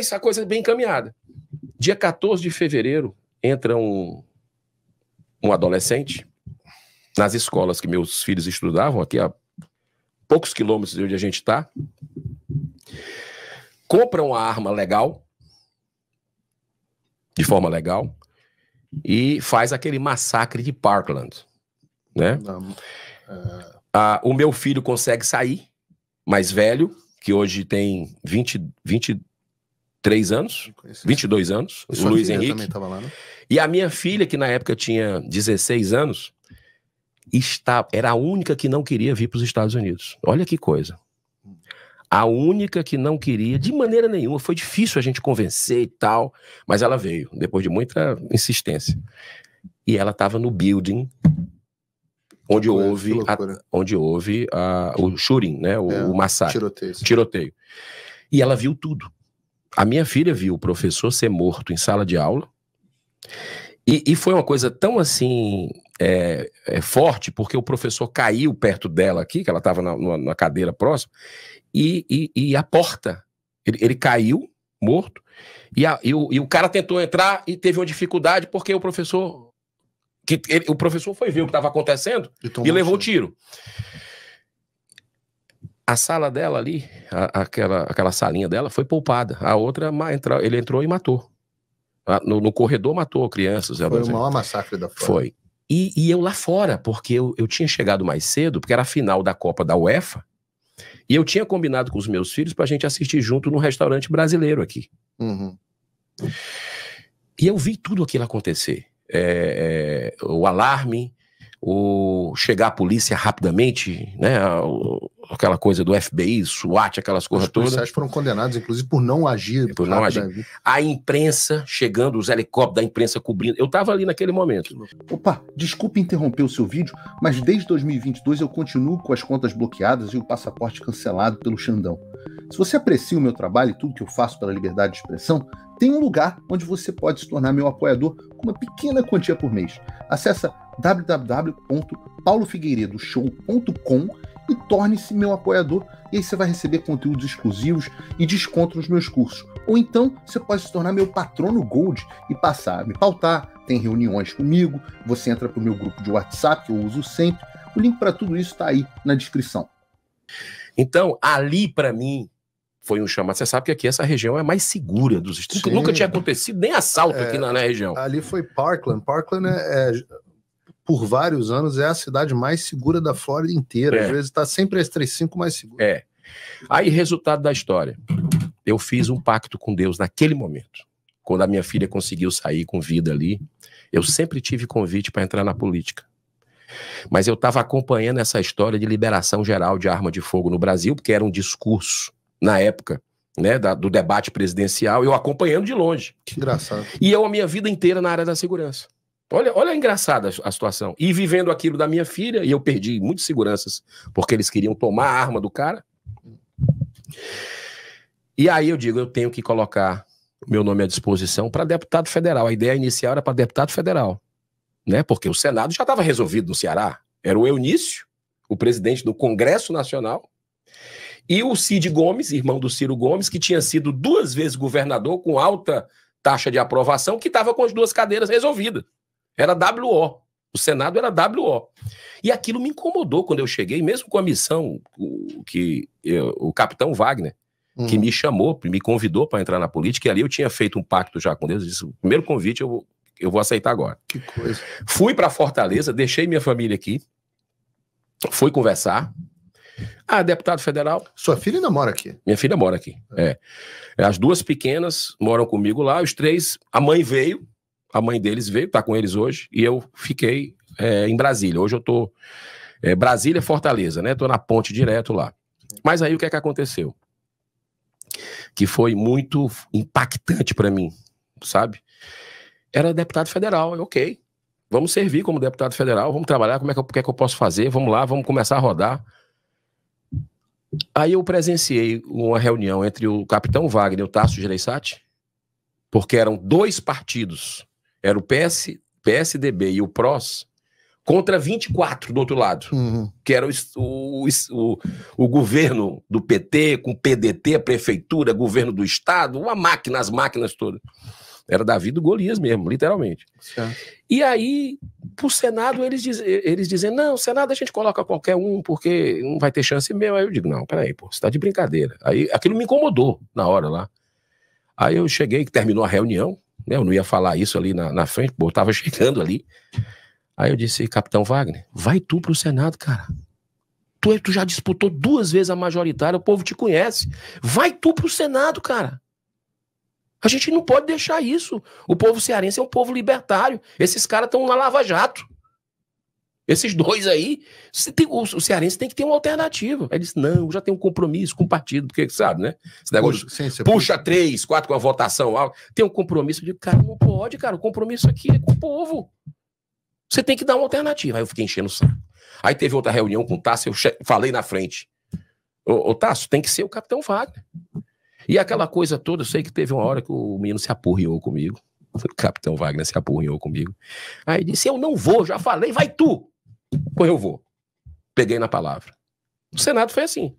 Mas a coisa é bem encaminhada. Dia 14 de fevereiro, entra um, um adolescente nas escolas que meus filhos estudavam, aqui a poucos quilômetros de onde a gente está, compra uma arma legal, de forma legal, e faz aquele massacre de Parkland, né? Não, é... ah, o meu filho consegue sair, mais velho, que hoje tem 20, 20, três anos, 22 anos, o Luiz Henrique. Lá, né? E a minha filha, que na época tinha 16 anos, está, era a única que não queria vir para os Estados Unidos. Olha que coisa. A única que não queria, de maneira nenhuma, foi difícil a gente convencer e tal, mas ela veio, depois de muita insistência. E ela estava no building onde loucura, houve, a, onde houve a, o shooting, né, o, é, o massacre, tiroteio. tiroteio. E ela viu tudo. A minha filha viu o professor ser morto em sala de aula. E, e foi uma coisa tão assim é, é, forte, porque o professor caiu perto dela aqui, que ela estava na, na, cadeira próxima, e, e, e a porta. Ele, ele caiu morto, e, a, e, o, e o cara tentou entrar e teve uma dificuldade, porque o professor que ele, o professor foi ver o que estava acontecendo e, e levou o tiro. tiro. A sala dela ali, a, aquela, aquela salinha dela, foi poupada. A outra, ele entrou e matou. No, no corredor matou crianças. Foi o maior massacre da fora. Foi. E, e, eu lá fora, porque eu, eu tinha chegado mais cedo, porque era a final da Copa da UEFA, e eu tinha combinado com os meus filhos para a gente assistir junto num restaurante brasileiro aqui. Uhum. E eu vi tudo aquilo acontecer. É, é, o alarme, o chegar a polícia rapidamente, né? Aquela coisa do FBI, SWAT, aquelas coisas todas. Os policiais todas. foram condenados, inclusive, por não agir. Por não agir. A imprensa chegando, os helicópteros da imprensa cobrindo. Eu estava ali naquele momento. Opa, desculpe interromper o seu vídeo, mas desde 2022 eu continuo com as contas bloqueadas e o passaporte cancelado pelo Xandão. Se você aprecia o meu trabalho e tudo que eu faço pela liberdade de expressão, tem um lugar onde você pode se tornar meu apoiador com uma pequena quantia por mês. Acesse www.paulofigueiredoshow.com e torne-se meu apoiador. E aí você vai receber conteúdos exclusivos e desconto nos meus cursos. Ou então você pode se tornar meu patrono Gold e passar a me pautar, tem reuniões comigo, você entra para o meu grupo de WhatsApp, que eu uso sempre. O link para tudo isso está aí na descrição. Então, ali para mim, foi um chamado. Você sabe que aqui essa região é mais segura dos Estados Nunca tinha acontecido nem assalto é, aqui na, na, região. Ali foi Parkland. Parkland é, é por vários anos, é a cidade mais segura da Flórida inteira. É. Às vezes está sempre as três cinco mais seguras. É. Aí, resultado da história. Eu fiz um pacto com Deus naquele momento. Quando a minha filha conseguiu sair com vida ali, eu sempre tive convite para entrar na política. Mas eu estava acompanhando essa história de liberação geral de arma de fogo no Brasil, porque era um discurso, na época, né, da, do debate presidencial, eu acompanhando de longe. Que engraçado. E eu, a minha vida inteira na área da segurança. Olha, olha engraçada a situação. E vivendo aquilo da minha filha, e eu perdi muitas seguranças, porque eles queriam tomar a arma do cara. E aí eu digo, eu tenho que colocar meu nome à disposição para deputado federal. A ideia inicial era para deputado federal, né? Porque o Senado já estava resolvido no Ceará. Era o Eunício, o presidente do Congresso Nacional, e o Cid Gomes, irmão do Ciro Gomes, que tinha sido duas vezes governador com alta taxa de aprovação, que estava com as duas cadeiras resolvidas. Era WO. O Senado era WO. E aquilo me incomodou quando eu cheguei, mesmo com a missão que eu, o capitão Wagner, uhum. que hum. me chamou, me convidou para entrar na política, e ali eu tinha feito um pacto já com Deus, disse, o primeiro convite eu vou, eu vou aceitar agora. Que coisa. Fui para Fortaleza, deixei minha família aqui, fui conversar. Ah, deputado federal. Sua filha ainda mora aqui? Minha filha mora aqui, é. é. As duas pequenas moram comigo lá, os três. A mãe veio, a mãe deles veio, tá com eles hoje, e eu fiquei é, em Brasília. Hoje eu tô. É, Brasília Fortaleza, né? Tô na ponte direto lá. Mas aí o que é que aconteceu? Que foi muito impactante para mim, sabe? Era deputado federal, ok. Vamos servir como deputado federal, vamos trabalhar, como é que eu, que é que eu posso fazer? Vamos lá, vamos começar a rodar. Aí eu presenciei uma reunião entre o capitão Wagner e o Tasso Gereissati, porque eram dois partidos era o PS, PSDB e o PROS contra 24 do outro lado, uhum. que era o, o, o, o, governo do PT, com PDT, prefeitura, governo do Estado, uma máquina, as máquinas todas. Era Davi do Golias mesmo, literalmente. Certo. E aí, pro Senado, eles, diz, eles dizem, não, Senado a gente coloca qualquer um, porque não vai ter chance mesmo Aí eu digo, não, peraí, pô, você tá de brincadeira. Aí aquilo me incomodou na hora lá. Aí eu cheguei, terminou a reunião, né, eu não ia falar isso ali na, na frente, pô, eu tava chegando ali. Aí eu disse, capitão Wagner, vai tu pro Senado, cara. Tu, é, tu já disputou duas vezes a majoritária, o povo te conhece. Vai tu pro Senado, cara. A gente não pode deixar isso. O povo cearense é um povo libertário. Esses caras estão na Lava Jato. Esses dois aí, tem, o, cearense tem que ter uma alternativa. Aí disse: não, já tem um compromisso com o partido, porque sabe, né? Esse negócio puxa, sim, puxa três, quatro com a votação alta, tem um compromisso. Eu digo, cara, não pode, cara, o compromisso aqui é com o povo. Você tem que dar uma alternativa. Aí eu fiquei enchendo o saco. Aí teve outra reunião com o Tasso, eu che... falei na frente. Ô, ô tem que ser o capitão Wagner. E aquela coisa toda, eu sei que teve uma hora que o menino se apurriou comigo. O capitão Wagner se apurriou comigo. Aí disse: Eu não vou, já falei, vai tu. Pô, eu vou. Peguei na palavra. O Senado foi assim.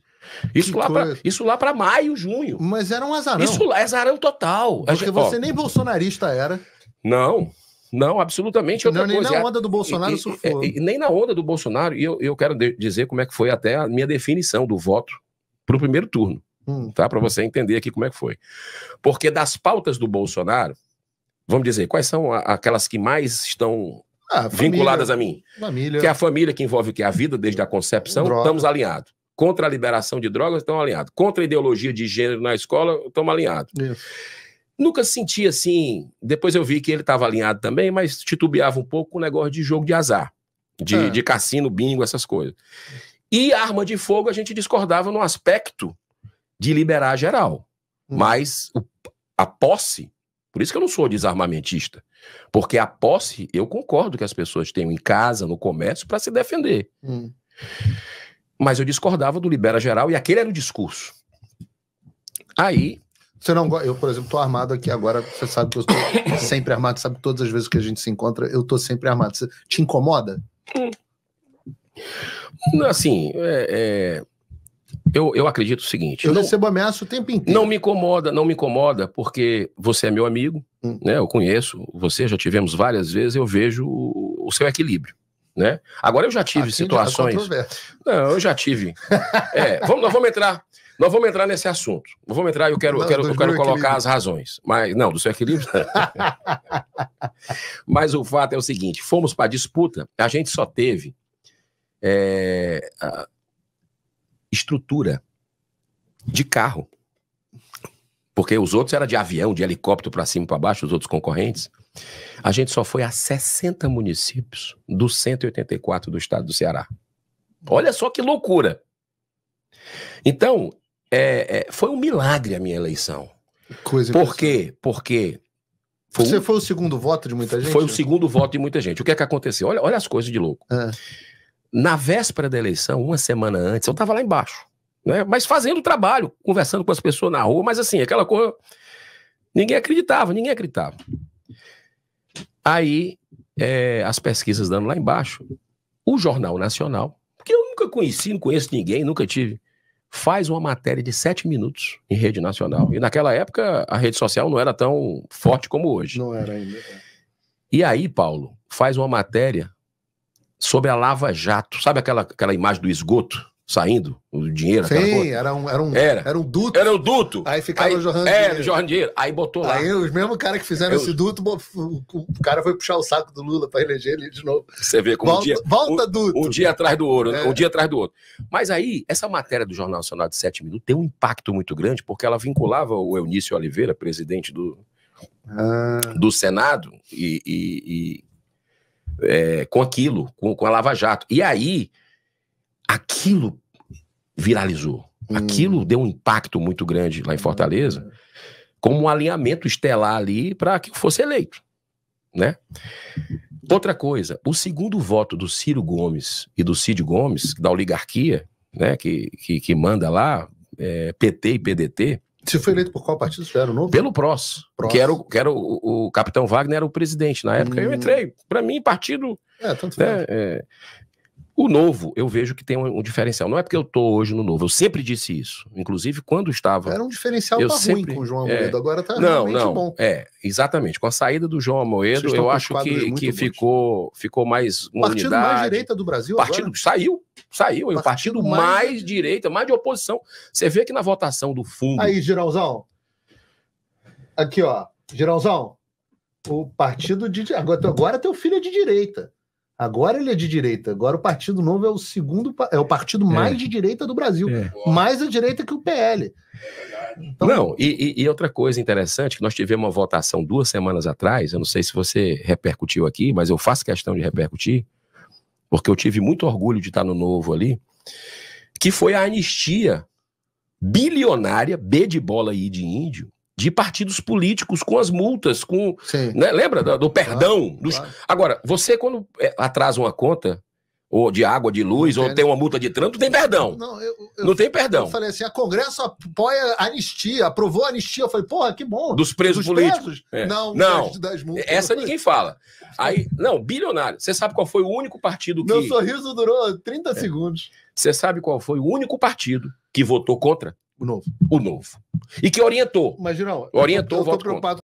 Isso que lá, para isso lá para maio, junho. Mas era um azarão. Isso lá, é azarão total. Porque gente, você ó, nem bolsonarista era. Não, não, absolutamente. Não, nem coisa. na é onda do Bolsonaro e, foi E, e, nem na onda do Bolsonaro. E eu, eu quero dizer como é que foi até a minha definição do voto para o primeiro turno. Hum. Tá? Para você entender aqui como é que foi. Porque das pautas do Bolsonaro, vamos dizer, quais são aquelas que mais estão ah, vinculadas a mim. Família. Que é a família que envolve o que? A vida desde a concepção, Droga. estamos alinhados. Contra a liberação de drogas, estamos alinhados. Contra a ideologia de gênero na escola, estamos alinhados. Nunca senti assim. Depois eu vi que ele estava alinhado também, mas titubeava um pouco com o negócio de jogo de azar, de, é. de cassino, bingo, essas coisas. E arma de fogo a gente discordava no aspecto de liberar geral. Hum. Mas o, a posse por isso que eu não sou desarmamentista. Porque a posse, eu concordo que as pessoas tenham em casa, no comércio, para se defender. Hum. Mas eu discordava do Libera Geral e aquele era o discurso. Aí. Você não Eu, por exemplo, estou armado aqui agora. Você sabe que eu estou sempre armado, sabe todas as vezes que a gente se encontra, eu estou sempre armado. Você, te incomoda? Não, hum. Assim, é, é, eu, eu acredito o seguinte. Eu não, recebo ameaça o tempo inteiro. Não me incomoda, não me incomoda, porque você é meu amigo, hum. né? Eu conheço você, já tivemos várias vezes, eu vejo o, o seu equilíbrio. Né? Agora eu já tive Aqui tá situações. Já não, eu já tive. é, vamos, nós vamos entrar. Nós vamos entrar nesse assunto. Nós vamos entrar, eu quero, não, eu quero, eu quero colocar as razões. Mas, não, do seu equilíbrio. mas o fato é o seguinte: fomos para a disputa, a gente só teve. É, estrutura de carro. Porque os outros era de avião, de helicóptero para cima e para baixo, os outros concorrentes. A gente só foi a 60 municípios dos 184 do estado do Ceará. Olha só que loucura! Então, é, é, foi um milagre a minha eleição. Coisa Por quê? Porque. Foi Você um... foi o segundo voto de muita gente? Foi o segundo voto de muita gente. O que é que aconteceu? Olha, olha as coisas de louco. É na véspera da eleição, uma semana antes, eu estava lá embaixo, né? mas fazendo trabalho, conversando com as pessoas na rua, mas assim, aquela coisa. Ninguém acreditava, ninguém acreditava. Aí, é, as pesquisas dando lá embaixo, o Jornal Nacional, que eu nunca conheci, não conheço ninguém, nunca tive, faz uma matéria de sete minutos em rede nacional. E naquela época, a rede social não era tão forte como hoje. Não era ainda. É. E aí, Paulo, faz uma matéria sobre a Lava Jato. Sabe aquela, aquela imagem do esgoto saindo, o dinheiro? Sim, era um, era, um, era. era um duto. Era um duto. Aí ficava aí, o jornal é, dinheiro. jornal dinheiro. Aí botou lá. Aí os mesmos caras que fizeram Eu... esse duto, o, cara foi puxar o saco do Lula para eleger ele de novo. Você vê como volta, um dia... Volta duto. Um, dia atrás do ouro, né? é. um dia atrás do outro. Mas aí, essa matéria do Jornal Nacional de 7 Minutos tem um impacto muito grande, porque ela vinculava o Eunício Oliveira, presidente do... Ah. Do Senado e, e, e é, com aquilo, com, com a Lava Jato. E aí, aquilo viralizou. Hum. Aquilo deu um impacto muito grande lá em hum. Fortaleza, como um alinhamento estelar ali para que fosse eleito. Né? Outra coisa, o segundo voto do Ciro Gomes e do Cid Gomes, da oligarquia, né, que, que, que manda lá, é, PT e PDT, você foi eleito por qual partido? Você era o novo? Pelo PROS, PROS. que era, o, que era o, o, Capitão Wagner era o presidente na época. Hum. Eu entrei, para mim, partido... É, tanto né, é, o novo, eu vejo que tem um, um diferencial. Não é porque eu estou hoje no novo, eu sempre disse isso. Inclusive, quando estava. Era um diferencial eu pra sempre, ruim com o João é. Amoedo, é, agora está não, não, bom. É, exatamente. Com a saída do João Amoedo, eu acho que, que ficou, ficou mais. Uma partido unidade. mais direita do Brasil partido agora? Saiu, saiu. Partido, o partido mais... mais direita, mais de oposição. Você vê que na votação do fundo. Aí, Giralzão. Aqui, ó. Giralzão, o partido de. Agora, agora teu filho é de direita. Agora ele é de direita. Agora o Partido Novo é o segundo, é o partido é. mais de direita do Brasil, é. mais à direita que o PL. Então... Não, e, e, outra coisa interessante, que nós tivemos uma votação duas semanas atrás, eu não sei se você repercutiu aqui, mas eu faço questão de repercutir, porque eu tive muito orgulho de estar no Novo ali, que foi a anistia bilionária, B de bola e I de índio, de partidos políticos com as multas, com. Né? Lembra do, do perdão? Claro, dos... claro. Agora, você, quando é, atrasa uma conta, ou de água, de luz, ou tem, uma multa de trânsito, tem perdão. Não, eu, eu, não tem perdão. Eu falei assim, a Congresso apoia a anistia, aprovou a anistia. Eu falei, porra, que bom. Dos presos Dos políticos. Presos? É. Não, não. Das multas, essa ninguém fala. Aí, não, bilionário. Você sabe qual foi o único partido que... Meu sorriso durou 30 é. segundos. Você sabe qual foi o único partido que votou contra? O novo. O novo. E que orientou. Mas, Girão, orientou, eu estou preocupado